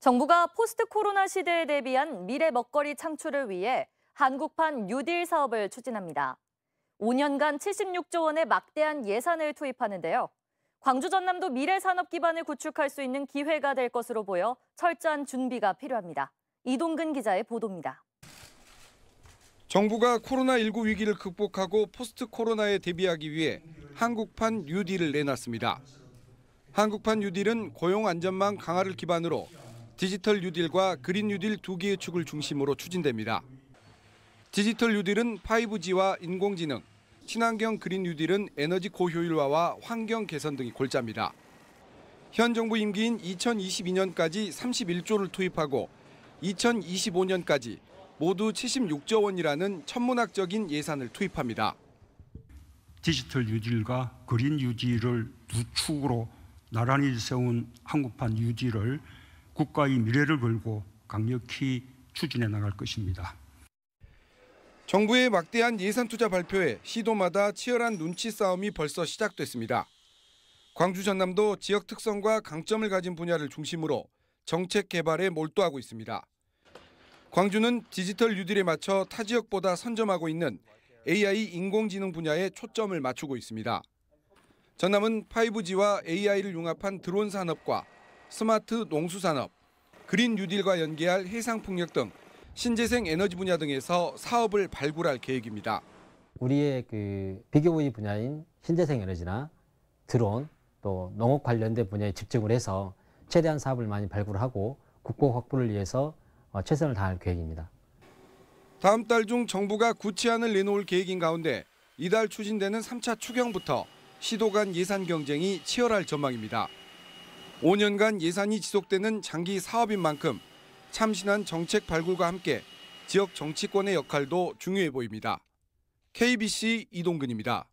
정부가 포스트 코로나 시대에 대비한 미래 먹거리 창출을 위해 한국판 뉴딜 사업을 추진합니다. 5년간 76조 원의 막대한 예산을 투입하는데요. 광주 전남도 미래 산업 기반을 구축할 수 있는 기회가 될 것으로 보여 철저한 준비가 필요합니다. 이동근 기자의 보도입니다. 정부가 코로나19 위기를 극복하고 포스트 코로나에 대비하기 위해 한국판 뉴딜을 내놨습니다. 한국판 뉴딜은 고용 안전망 강화를 기반으로 디지털 뉴딜과 그린 뉴딜 두 개의 축을 중심으로 추진됩니다. 디지털 뉴딜은 5G와 인공지능, 친환경 그린 뉴딜은 에너지 고효율화와 환경 개선 등이 골자입니다. 현 정부 임기인 2022년까지 31조를 투입하고 2025년까지 모두 76조 원이라는 천문학적인 예산을 투입합니다. 디지털 유딜과 그린 유딜을 두 축으로 나란히 세운 한국판 유딜을 국가의 미래를 걸고 강력히 추진해 나갈 것입니다. 정부의 막대한 예산 투자 발표에 시도마다 치열한 눈치 싸움이 벌써 시작됐습니다. 광주 전남도 지역 특성과 강점을 가진 분야를 중심으로 정책 개발에 몰두하고 있습니다. 광주는 디지털 유딜에 맞춰 타 지역보다 선점하고 있는 AI 인공지능 분야에 초점을 맞추고 있습니다. 전남은 5G와 AI를 융합한 드론 산업과 스마트 농수산업, 그린 뉴딜과 연계할 해상풍력 등 신재생 에너지 분야 등에서 사업을 발굴할 계획입니다. 우리의 그 비교의 분야인 신재생 에너지나 드론 또 농업 관련된 분야에 집중을 해서 최대한 사업을 많이 발굴하고 국고 확보를 위해서 어, 최선을 다할 계획입니다. 다음 달 중 정부가 구체안을 내놓을 계획인 가운데 이달 추진되는 3차 추경부터 시도 간 예산 경쟁이 치열할 전망입니다. 5년간 예산이 지속되는 장기 사업인 만큼 참신한 정책 발굴과 함께 지역 정치권의 역할도 중요해 보입니다. KBC 이동근입니다.